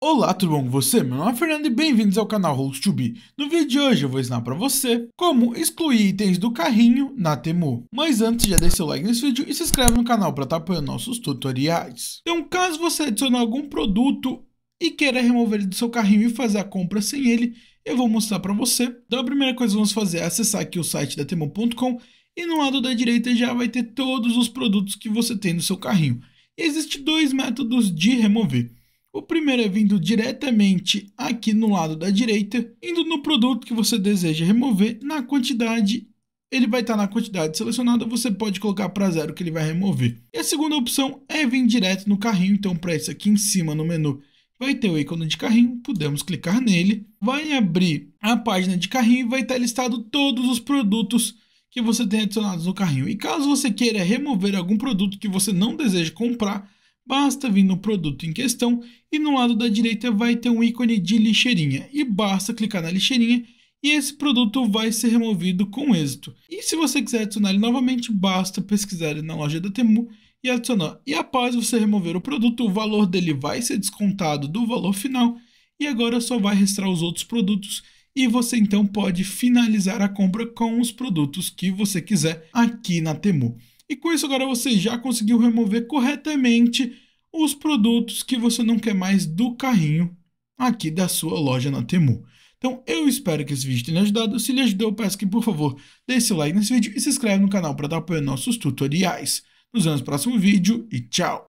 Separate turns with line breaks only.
Olá, tudo bom com você? Meu nome é Fernando e bem-vindos ao canal Rolls to Be. No vídeo de hoje eu vou ensinar para você como excluir itens do carrinho na Temu. Mas antes, já deixa seu like nesse vídeo e se inscreve no canal para estar apoiando nossos tutoriais. Então, caso você adicionar algum produto e queira remover ele do seu carrinho e fazer a compra sem ele, eu vou mostrar para você. Então, a primeira coisa que vamos fazer é acessar aqui o site da Temu.com e no lado da direita já vai ter todos os produtos que você tem no seu carrinho. Existem dois métodos de remover. O primeiro é vindo diretamente aqui no lado da direita, indo no produto que você deseja remover, na quantidade, ele vai estar tá na quantidade selecionada, você pode colocar para zero que ele vai remover. E a segunda opção é vir direto no carrinho, então para isso aqui em cima no menu vai ter o ícone de carrinho, podemos clicar nele, vai abrir a página de carrinho e vai estar listado todos os produtos que você tem adicionados no carrinho. E caso você queira remover algum produto que você não deseja comprar, Basta vir no produto em questão e no lado da direita vai ter um ícone de lixeirinha e basta clicar na lixeirinha e esse produto vai ser removido com êxito. E se você quiser adicionar ele novamente, basta pesquisar ele na loja da Temu e adicionar. E após você remover o produto, o valor dele vai ser descontado do valor final e agora só vai restar os outros produtos e você então pode finalizar a compra com os produtos que você quiser aqui na Temu. E com isso agora você já conseguiu remover corretamente os produtos que você não quer mais do carrinho aqui da sua loja na Temu. Então, eu espero que esse vídeo tenha ajudado. Se lhe ajudou, peço que, por favor, deixe seu like nesse vídeo e se inscreve no canal para apoio apoiando nossos tutoriais. Nos vemos no próximo vídeo e tchau!